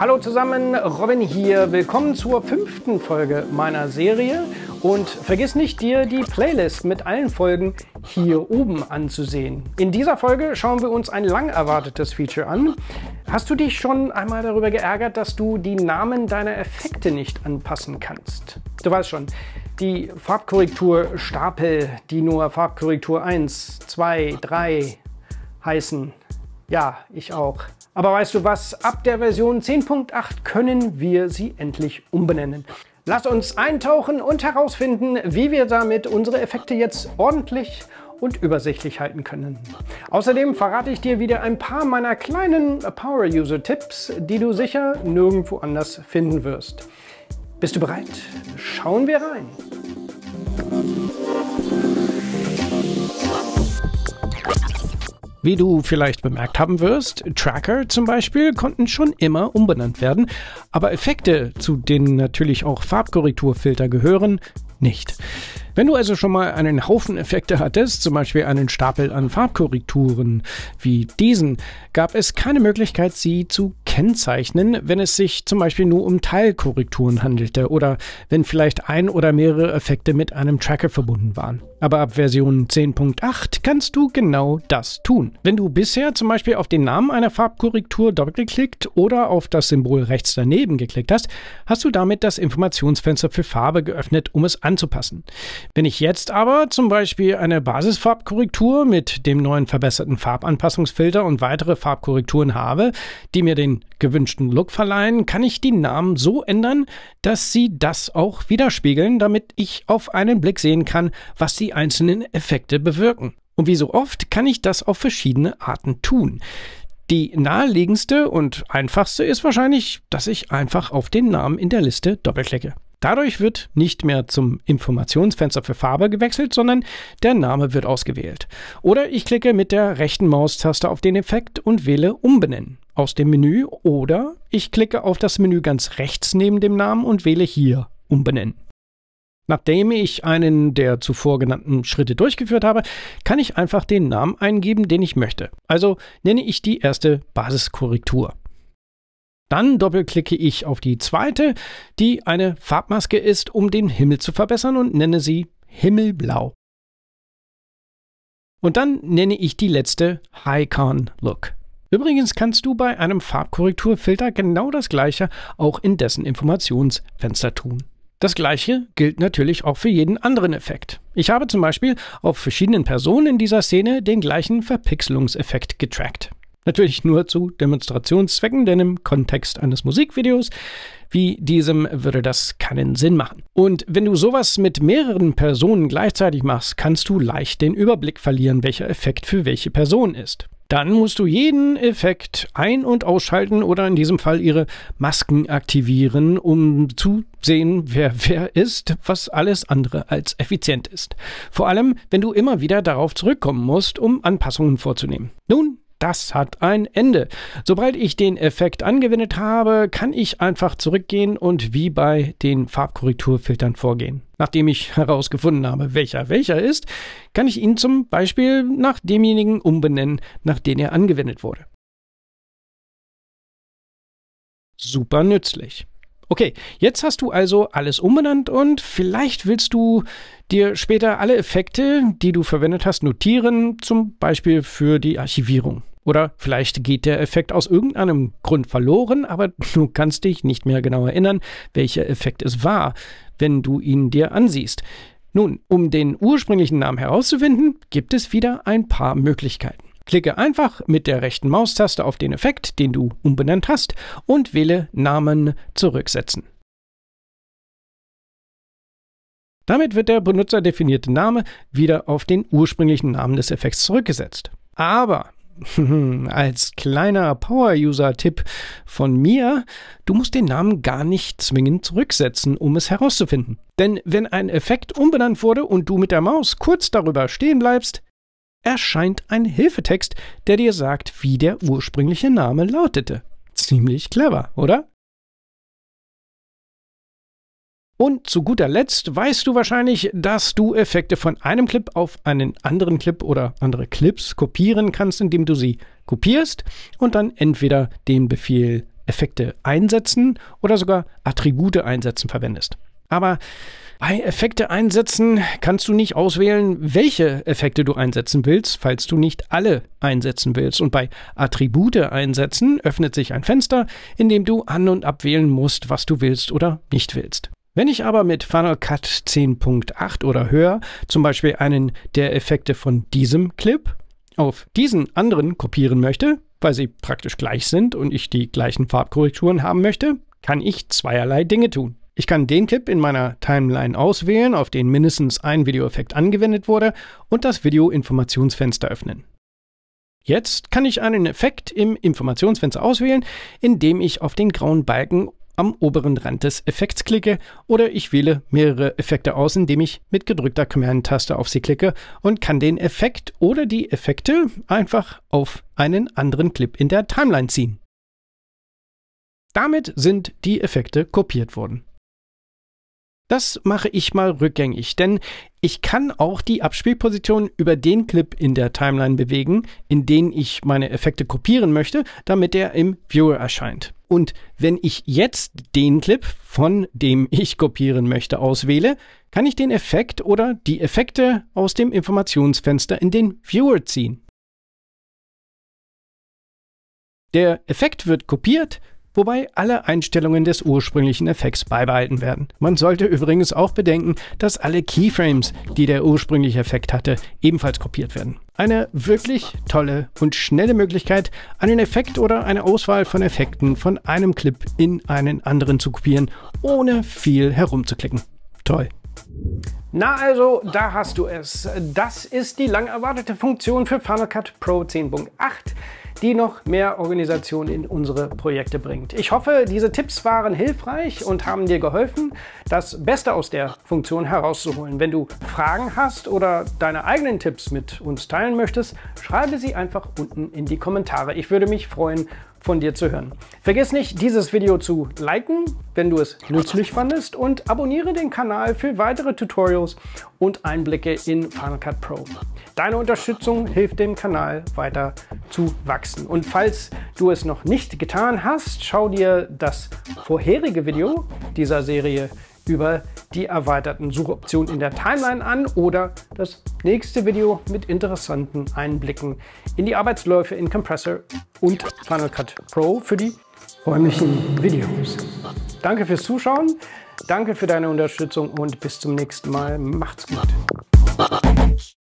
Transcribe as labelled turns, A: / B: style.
A: Hallo zusammen, Robin hier. Willkommen zur fünften Folge meiner Serie. Und vergiss nicht, dir die Playlist mit allen Folgen hier oben anzusehen. In dieser Folge schauen wir uns ein lang erwartetes Feature an. Hast du dich schon einmal darüber geärgert, dass du die Namen deiner Effekte nicht anpassen kannst? Du weißt schon, die Farbkorrekturstapel, die nur Farbkorrektur 1, 2, 3 heißen. Ja, ich auch. Aber weißt du was? Ab der Version 10.8 können wir sie endlich umbenennen. Lass uns eintauchen und herausfinden, wie wir damit unsere Effekte jetzt ordentlich und übersichtlich halten können. Außerdem verrate ich dir wieder ein paar meiner kleinen Power-User-Tipps, die du sicher nirgendwo anders finden wirst. Bist du bereit? Schauen wir rein! Wie du vielleicht bemerkt haben wirst, Tracker zum Beispiel konnten schon immer umbenannt werden, aber Effekte, zu denen natürlich auch Farbkorrekturfilter gehören, nicht. Wenn du also schon mal einen Haufen Effekte hattest, zum Beispiel einen Stapel an Farbkorrekturen wie diesen, gab es keine Möglichkeit, sie zu kennzeichnen, wenn es sich zum Beispiel nur um Teilkorrekturen handelte oder wenn vielleicht ein oder mehrere Effekte mit einem Tracker verbunden waren. Aber ab Version 10.8 kannst du genau das tun. Wenn du bisher zum Beispiel auf den Namen einer Farbkorrektur doppelgeklickt oder auf das Symbol rechts daneben geklickt hast, hast du damit das Informationsfenster für Farbe geöffnet, um es anzupassen. Wenn ich jetzt aber zum Beispiel eine Basisfarbkorrektur mit dem neuen verbesserten Farbanpassungsfilter und weitere Farbkorrekturen habe, die mir den gewünschten Look verleihen, kann ich die Namen so ändern, dass sie das auch widerspiegeln, damit ich auf einen Blick sehen kann, was die die einzelnen Effekte bewirken. Und wie so oft kann ich das auf verschiedene Arten tun. Die naheliegendste und einfachste ist wahrscheinlich, dass ich einfach auf den Namen in der Liste doppelklicke. Dadurch wird nicht mehr zum Informationsfenster für Farbe gewechselt, sondern der Name wird ausgewählt. Oder ich klicke mit der rechten Maustaste auf den Effekt und wähle Umbenennen aus dem Menü oder ich klicke auf das Menü ganz rechts neben dem Namen und wähle hier Umbenennen. Nachdem ich einen der zuvor genannten Schritte durchgeführt habe, kann ich einfach den Namen eingeben, den ich möchte. Also nenne ich die erste Basiskorrektur. Dann doppelklicke ich auf die zweite, die eine Farbmaske ist, um den Himmel zu verbessern und nenne sie Himmelblau. Und dann nenne ich die letzte Highcon Look. Übrigens kannst du bei einem Farbkorrekturfilter genau das gleiche auch in dessen Informationsfenster tun. Das gleiche gilt natürlich auch für jeden anderen Effekt. Ich habe zum Beispiel auf verschiedenen Personen in dieser Szene den gleichen Verpixelungseffekt getrackt. Natürlich nur zu Demonstrationszwecken, denn im Kontext eines Musikvideos wie diesem würde das keinen Sinn machen. Und wenn du sowas mit mehreren Personen gleichzeitig machst, kannst du leicht den Überblick verlieren, welcher Effekt für welche Person ist. Dann musst du jeden Effekt ein- und ausschalten oder in diesem Fall ihre Masken aktivieren, um zu sehen, wer wer ist, was alles andere als effizient ist. Vor allem, wenn du immer wieder darauf zurückkommen musst, um Anpassungen vorzunehmen. Nun, das hat ein Ende. Sobald ich den Effekt angewendet habe, kann ich einfach zurückgehen und wie bei den Farbkorrekturfiltern vorgehen. Nachdem ich herausgefunden habe, welcher welcher ist, kann ich ihn zum Beispiel nach demjenigen umbenennen, nach dem er angewendet wurde. Super nützlich. Okay, jetzt hast du also alles umbenannt und vielleicht willst du dir später alle Effekte, die du verwendet hast, notieren, zum Beispiel für die Archivierung. Oder vielleicht geht der Effekt aus irgendeinem Grund verloren, aber du kannst dich nicht mehr genau erinnern, welcher Effekt es war, wenn du ihn dir ansiehst. Nun, um den ursprünglichen Namen herauszufinden, gibt es wieder ein paar Möglichkeiten. Klicke einfach mit der rechten Maustaste auf den Effekt, den du umbenannt hast, und wähle Namen zurücksetzen. Damit wird der benutzerdefinierte Name wieder auf den ursprünglichen Namen des Effekts zurückgesetzt. Aber Als kleiner Power-User-Tipp von mir, du musst den Namen gar nicht zwingend zurücksetzen, um es herauszufinden. Denn wenn ein Effekt umbenannt wurde und du mit der Maus kurz darüber stehen bleibst, erscheint ein Hilfetext, der dir sagt, wie der ursprüngliche Name lautete. Ziemlich clever, oder? Und zu guter Letzt weißt du wahrscheinlich, dass du Effekte von einem Clip auf einen anderen Clip oder andere Clips kopieren kannst, indem du sie kopierst und dann entweder den Befehl Effekte einsetzen oder sogar Attribute einsetzen verwendest. Aber bei Effekte einsetzen kannst du nicht auswählen, welche Effekte du einsetzen willst, falls du nicht alle einsetzen willst. Und bei Attribute einsetzen öffnet sich ein Fenster, in dem du an und abwählen musst, was du willst oder nicht willst. Wenn ich aber mit Funnel Cut 10.8 oder höher zum Beispiel einen der Effekte von diesem Clip auf diesen anderen kopieren möchte, weil sie praktisch gleich sind und ich die gleichen Farbkorrekturen haben möchte, kann ich zweierlei Dinge tun. Ich kann den Clip in meiner Timeline auswählen, auf den mindestens ein Videoeffekt angewendet wurde, und das Video-Informationsfenster öffnen. Jetzt kann ich einen Effekt im Informationsfenster auswählen, indem ich auf den grauen Balken am oberen Rand des Effekts klicke oder ich wähle mehrere Effekte aus, indem ich mit gedrückter Command-Taste auf sie klicke und kann den Effekt oder die Effekte einfach auf einen anderen Clip in der Timeline ziehen. Damit sind die Effekte kopiert worden. Das mache ich mal rückgängig, denn ich kann auch die Abspielposition über den Clip in der Timeline bewegen, in den ich meine Effekte kopieren möchte, damit er im Viewer erscheint. Und wenn ich jetzt den Clip, von dem ich kopieren möchte, auswähle, kann ich den Effekt oder die Effekte aus dem Informationsfenster in den Viewer ziehen. Der Effekt wird kopiert, wobei alle Einstellungen des ursprünglichen Effekts beibehalten werden. Man sollte übrigens auch bedenken, dass alle Keyframes, die der ursprüngliche Effekt hatte, ebenfalls kopiert werden. Eine wirklich tolle und schnelle Möglichkeit, einen Effekt oder eine Auswahl von Effekten von einem Clip in einen anderen zu kopieren, ohne viel herumzuklicken. Toll. Na also, da hast du es. Das ist die lang erwartete Funktion für Final Cut Pro 10.8, die noch mehr Organisation in unsere Projekte bringt. Ich hoffe, diese Tipps waren hilfreich und haben dir geholfen, das Beste aus der Funktion herauszuholen. Wenn du Fragen hast oder deine eigenen Tipps mit uns teilen möchtest, schreibe sie einfach unten in die Kommentare. Ich würde mich freuen, von dir zu hören. Vergiss nicht, dieses Video zu liken, wenn du es nützlich fandest und abonniere den Kanal für weitere Tutorials und Einblicke in Final Cut Pro. Deine Unterstützung hilft dem Kanal weiter zu wachsen. Und falls du es noch nicht getan hast, schau dir das vorherige Video dieser Serie über die erweiterten Suchoptionen in der Timeline an oder das nächste Video mit interessanten Einblicken in die Arbeitsläufe in Compressor und Final Cut Pro für die räumlichen Videos. Danke fürs Zuschauen, danke für deine Unterstützung und bis zum nächsten Mal. Macht's gut.